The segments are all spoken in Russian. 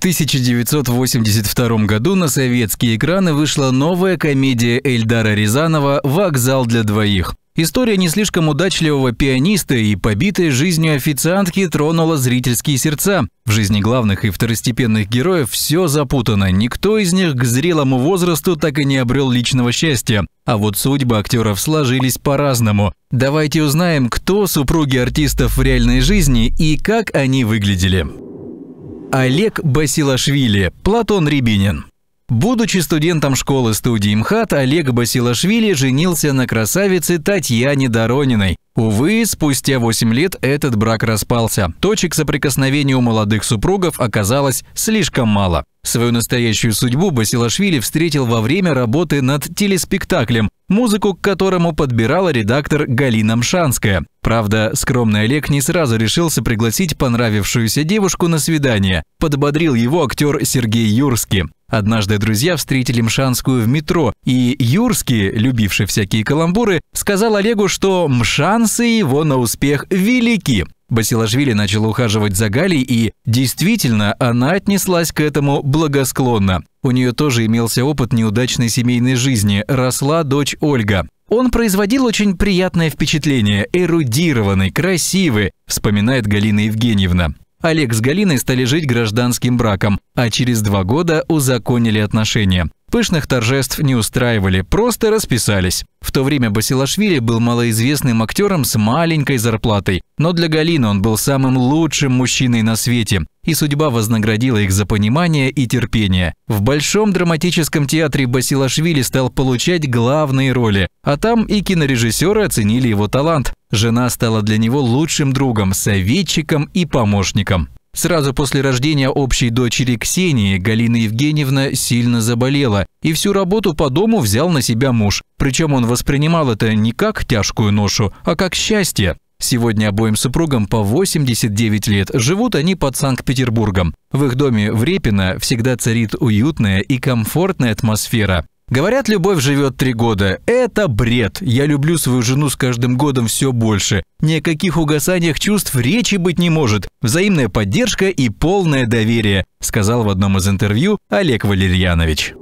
1982 году на советские экраны вышла новая комедия Эльдара Рязанова «Вокзал для двоих». История не слишком удачливого пианиста и побитой жизнью официантки тронула зрительские сердца. В жизни главных и второстепенных героев все запутано. Никто из них к зрелому возрасту так и не обрел личного счастья. А вот судьбы актеров сложились по-разному. Давайте узнаем, кто супруги артистов в реальной жизни и как они выглядели. Олег Басилашвили, Платон Рябинин. Будучи студентом школы-студии МХАТ, Олег Басилашвили женился на красавице Татьяне Дорониной. Увы, спустя 8 лет этот брак распался. Точек соприкосновения у молодых супругов оказалось слишком мало. Свою настоящую судьбу Басилашвили встретил во время работы над телеспектаклем музыку к которому подбирала редактор Галина Мшанская. Правда, скромный Олег не сразу решился пригласить понравившуюся девушку на свидание. Подбодрил его актер Сергей Юрский. Однажды друзья встретили Мшанскую в метро, и Юрский, любивший всякие каламбуры, сказал Олегу, что мшансы его на успех велики. Басилашвили начала ухаживать за Галей, и действительно, она отнеслась к этому благосклонно. У нее тоже имелся опыт неудачной семейной жизни, росла дочь Ольга. Он производил очень приятное впечатление, эрудированный, красивый, вспоминает Галина Евгеньевна. Олег с Галиной стали жить гражданским браком, а через два года узаконили отношения. Пышных торжеств не устраивали, просто расписались. В то время Басилашвили был малоизвестным актером с маленькой зарплатой, но для Галины он был самым лучшим мужчиной на свете, и судьба вознаградила их за понимание и терпение. В Большом драматическом театре Басилашвили стал получать главные роли, а там и кинорежиссеры оценили его талант. Жена стала для него лучшим другом, советчиком и помощником. Сразу после рождения общей дочери Ксении Галина Евгеньевна сильно заболела, и всю работу по дому взял на себя муж. Причем он воспринимал это не как тяжкую ношу, а как счастье. Сегодня обоим супругам по 89 лет. Живут они под Санкт-Петербургом. В их доме в Репино всегда царит уютная и комфортная атмосфера. Говорят, любовь живет три года. Это бред. Я люблю свою жену с каждым годом все больше. Ни о каких угасаниях чувств речи быть не может. Взаимная поддержка и полное доверие, сказал в одном из интервью Олег Валерьянович.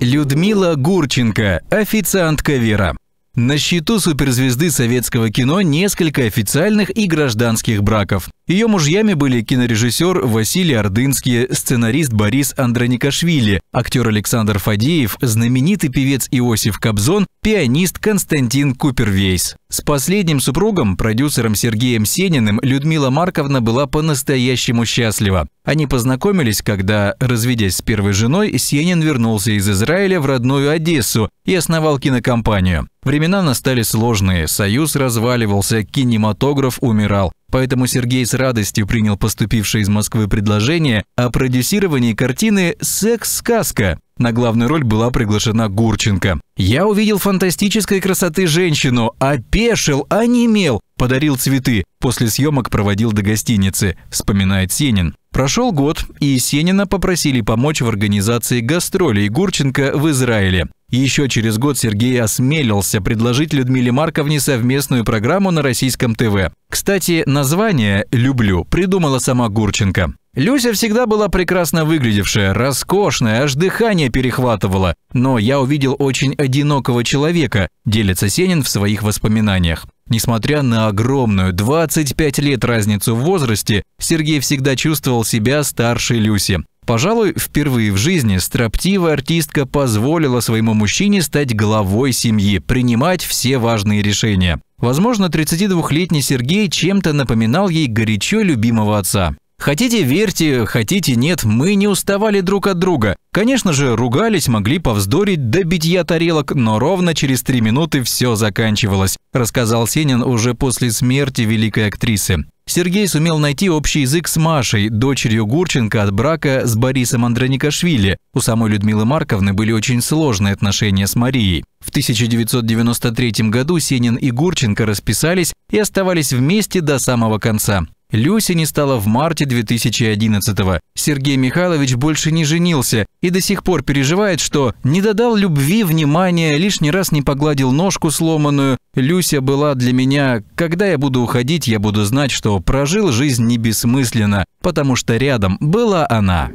Людмила Гурченко, официантка Вера. На счету суперзвезды советского кино несколько официальных и гражданских браков. Ее мужьями были кинорежиссер Василий Ордынский, сценарист Борис Андроникашвили, актер Александр Фадеев, знаменитый певец Иосиф Кобзон пианист Константин Купервейс. С последним супругом, продюсером Сергеем Сениным, Людмила Марковна была по-настоящему счастлива. Они познакомились, когда, разведясь с первой женой, Сенин вернулся из Израиля в родную Одессу и основал кинокомпанию. Времена настали сложные, союз разваливался, кинематограф умирал. Поэтому Сергей с радостью принял поступившее из Москвы предложение о продюсировании картины «Секс-сказка», на главную роль была приглашена Гурченко. «Я увидел фантастической красоты женщину, опешил, онемел, подарил цветы. После съемок проводил до гостиницы», — вспоминает Сенин. Прошел год, и Есенина попросили помочь в организации гастролей Гурченко в Израиле. Еще через год Сергей осмелился предложить Людмиле Марковне совместную программу на российском ТВ. Кстати, название «Люблю» придумала сама Гурченко. Люся всегда была прекрасно выглядевшая, роскошная, аж дыхание перехватывало. Но я увидел очень одинокого человека, делится Сенин в своих воспоминаниях. Несмотря на огромную 25 лет разницу в возрасте, Сергей всегда чувствовал себя старше Люси. Пожалуй, впервые в жизни строптивая артистка позволила своему мужчине стать главой семьи, принимать все важные решения. Возможно, 32-летний Сергей чем-то напоминал ей горячо любимого отца. Хотите верьте, хотите нет, мы не уставали друг от друга. Конечно же, ругались, могли повздорить до битья тарелок, но ровно через три минуты все заканчивалось, рассказал Сенин уже после смерти великой актрисы. Сергей сумел найти общий язык с Машей, дочерью Гурченко от брака с Борисом Андроникашвили. У самой Людмилы Марковны были очень сложные отношения с Марией. В 1993 году Сенин и Гурченко расписались и оставались вместе до самого конца. Люси не стало в марте 2011-го. Сергей Михайлович больше не женился и до сих пор переживает, что не додал любви, внимания, лишний раз не погладил ножку сломанную. Люся была для меня, когда я буду уходить, я буду знать, что прожил жизнь не бессмысленно, потому что рядом была она.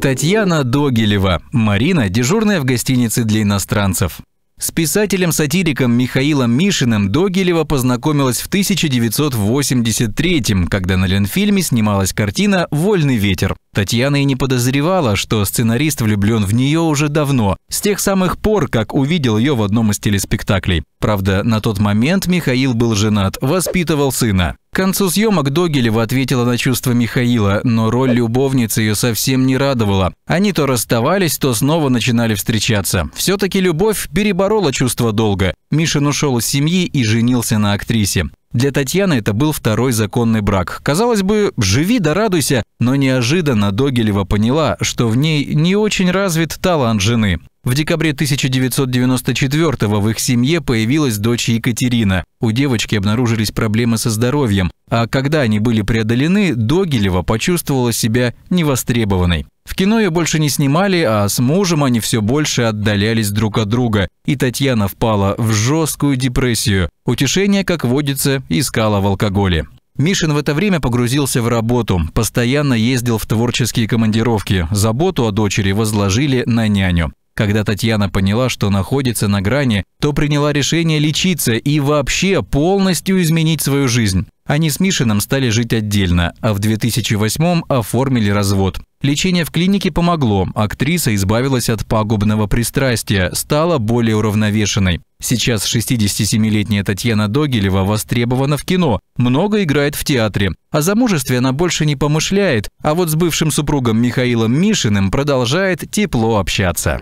Татьяна Догилева, Марина, дежурная в гостинице для иностранцев. С писателем-сатириком Михаилом Мишиным Догилева познакомилась в 1983 когда на Ленфильме снималась картина «Вольный ветер». Татьяна и не подозревала, что сценарист влюблен в нее уже давно, с тех самых пор, как увидел ее в одном из телеспектаклей. Правда, на тот момент Михаил был женат, воспитывал сына. К концу съемок Догилева ответила на чувства Михаила, но роль любовницы ее совсем не радовала. Они то расставались, то снова начинали встречаться. Все-таки любовь переборола чувство долга. Мишин ушел из семьи и женился на актрисе. Для Татьяны это был второй законный брак. Казалось бы, живи да радуйся, но неожиданно Догилева поняла, что в ней не очень развит талант жены. В декабре 1994-го в их семье появилась дочь Екатерина. У девочки обнаружились проблемы со здоровьем, а когда они были преодолены, Догилева почувствовала себя невостребованной. В кино ее больше не снимали, а с мужем они все больше отдалялись друг от друга, и Татьяна впала в жесткую депрессию. Утешение, как водится, искала в алкоголе. Мишин в это время погрузился в работу, постоянно ездил в творческие командировки, заботу о дочери возложили на няню. Когда Татьяна поняла, что находится на грани, то приняла решение лечиться и вообще полностью изменить свою жизнь. Они с Мишином стали жить отдельно, а в 2008 оформили развод. Лечение в клинике помогло, актриса избавилась от пагубного пристрастия, стала более уравновешенной. Сейчас 67-летняя Татьяна Догилева востребована в кино, много играет в театре. О замужестве она больше не помышляет, а вот с бывшим супругом Михаилом Мишиным продолжает тепло общаться.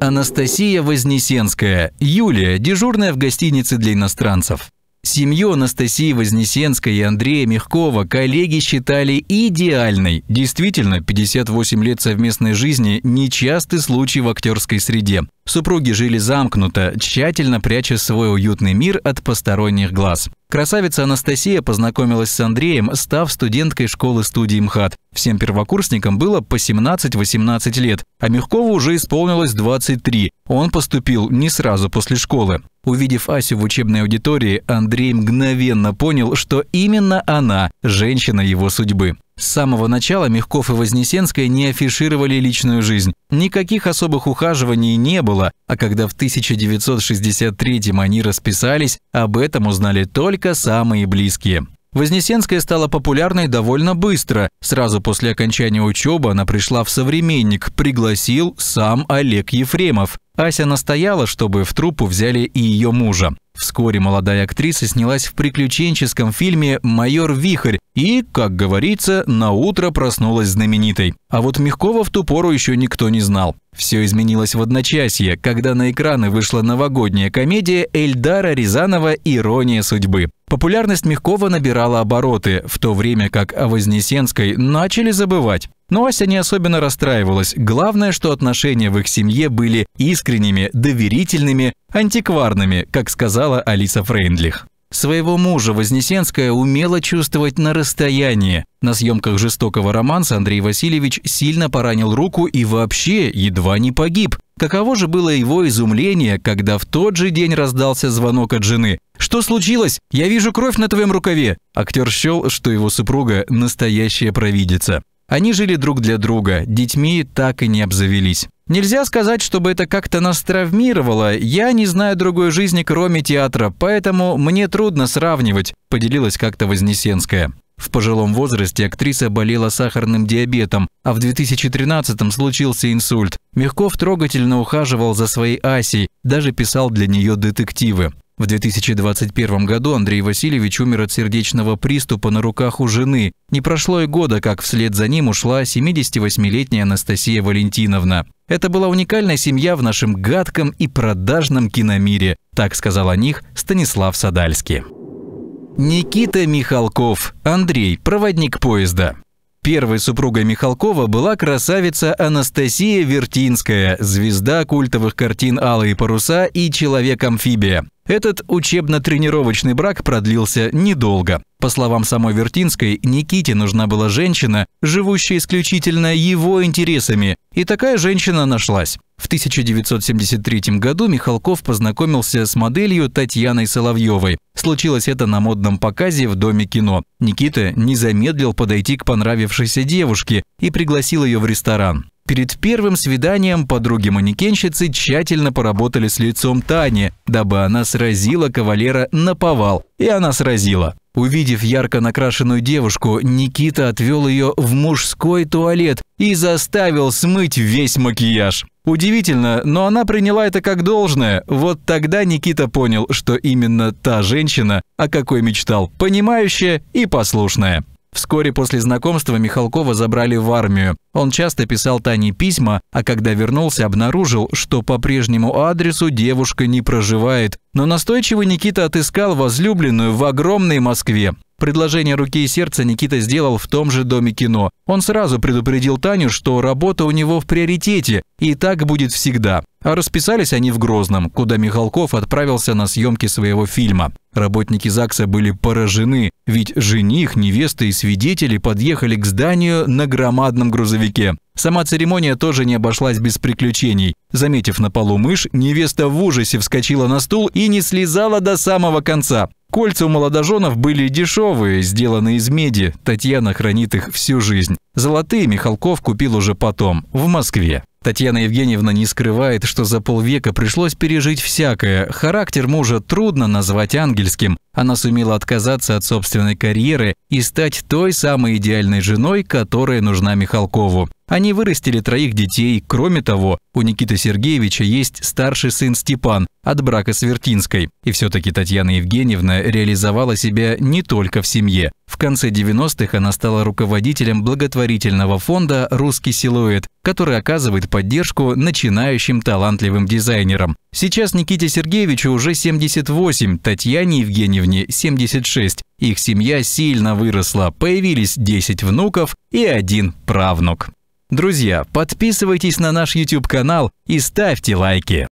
Анастасия Вознесенская, Юлия, дежурная в гостинице для иностранцев. Семью Анастасии Вознесенской и Андрея Мягкова коллеги считали идеальной. Действительно, 58 лет совместной жизни – нечастый случай в актерской среде. Супруги жили замкнуто, тщательно пряча свой уютный мир от посторонних глаз. Красавица Анастасия познакомилась с Андреем, став студенткой школы-студии МХАТ. Всем первокурсникам было по 17-18 лет, а Мягкову уже исполнилось 23. Он поступил не сразу после школы. Увидев Асю в учебной аудитории, Андрей мгновенно понял, что именно она – женщина его судьбы. С самого начала Мягков и Вознесенская не афишировали личную жизнь. Никаких особых ухаживаний не было, а когда в 1963-м они расписались, об этом узнали только самые близкие. Вознесенская стала популярной довольно быстро. Сразу после окончания учебы она пришла в «Современник», пригласил сам Олег Ефремов. Ася настояла, чтобы в труппу взяли и ее мужа. Вскоре молодая актриса снялась в приключенческом фильме «Майор Вихрь» и, как говорится, на утро проснулась знаменитой. А вот Мягкова в ту пору еще никто не знал. Все изменилось в одночасье, когда на экраны вышла новогодняя комедия Эльдара Рязанова «Ирония судьбы». Популярность Мягкова набирала обороты, в то время как о Вознесенской начали забывать. Но Ася не особенно расстраивалась. Главное, что отношения в их семье были искренними, доверительными, антикварными, как сказала Алиса Фрейндлих. Своего мужа Вознесенская умела чувствовать на расстоянии. На съемках жестокого романса Андрей Васильевич сильно поранил руку и вообще едва не погиб. Каково же было его изумление, когда в тот же день раздался звонок от жены. «Что случилось? Я вижу кровь на твоем рукаве!» Актер счел, что его супруга – настоящая провидица. Они жили друг для друга, детьми так и не обзавелись. Нельзя сказать, чтобы это как-то нас травмировало. Я не знаю другой жизни, кроме театра, поэтому мне трудно сравнивать, поделилась как-то Вознесенская. В пожилом возрасте актриса болела сахарным диабетом, а в 2013-м случился инсульт. Мягков трогательно ухаживал за своей Асей, даже писал для нее детективы. В 2021 году Андрей Васильевич умер от сердечного приступа на руках у жены. Не прошло и года, как вслед за ним ушла 78-летняя Анастасия Валентиновна. Это была уникальная семья в нашем гадком и продажном киномире, так сказал о них Станислав Садальский. Никита Михалков, Андрей, проводник поезда. Первой супругой Михалкова была красавица Анастасия Вертинская, звезда культовых картин «Алые паруса» и «Человек-амфибия». Этот учебно-тренировочный брак продлился недолго. По словам самой Вертинской, Никите нужна была женщина, живущая исключительно его интересами, и такая женщина нашлась. В 1973 году Михалков познакомился с моделью Татьяной Соловьевой. Случилось это на модном показе в Доме кино. Никита не замедлил подойти к понравившейся девушке и пригласил ее в ресторан. Перед первым свиданием подруги-манекенщицы тщательно поработали с лицом Тани, дабы она сразила кавалера на повал. И она сразила. Увидев ярко накрашенную девушку, Никита отвел ее в мужской туалет и заставил смыть весь макияж. Удивительно, но она приняла это как должное. Вот тогда Никита понял, что именно та женщина, о какой мечтал, понимающая и послушная. Вскоре после знакомства Михалкова забрали в армию. Он часто писал Тане письма, а когда вернулся, обнаружил, что по прежнему адресу девушка не проживает. Но настойчиво Никита отыскал возлюбленную в огромной Москве. Предложение руки и сердца Никита сделал в том же Доме кино. Он сразу предупредил Таню, что работа у него в приоритете, и так будет всегда. А расписались они в Грозном, куда Михалков отправился на съемки своего фильма. Работники ЗАГСа были поражены, ведь жених, невеста и свидетели подъехали к зданию на громадном грузовике. Сама церемония тоже не обошлась без приключений. Заметив на полу мышь, невеста в ужасе вскочила на стул и не слезала до самого конца. Кольца у молодоженов были дешевые, сделанные из меди. Татьяна хранит их всю жизнь. Золотые Михалков купил уже потом, в Москве. Татьяна Евгеньевна не скрывает, что за полвека пришлось пережить всякое. Характер мужа трудно назвать ангельским. Она сумела отказаться от собственной карьеры и стать той самой идеальной женой, которая нужна Михалкову. Они вырастили троих детей. Кроме того, у Никиты Сергеевича есть старший сын Степан от брака с Вертинской. И все-таки Татьяна Евгеньевна реализовала себя не только в семье. В конце 90-х она стала руководителем благотворительного фонда «Русский силуэт», который оказывает поддержку начинающим талантливым дизайнерам. Сейчас Никите Сергеевичу уже 78, Татьяне Евгеньевне 76. Их семья сильно выросла, появились 10 внуков и один правнук. Друзья, подписывайтесь на наш YouTube-канал и ставьте лайки.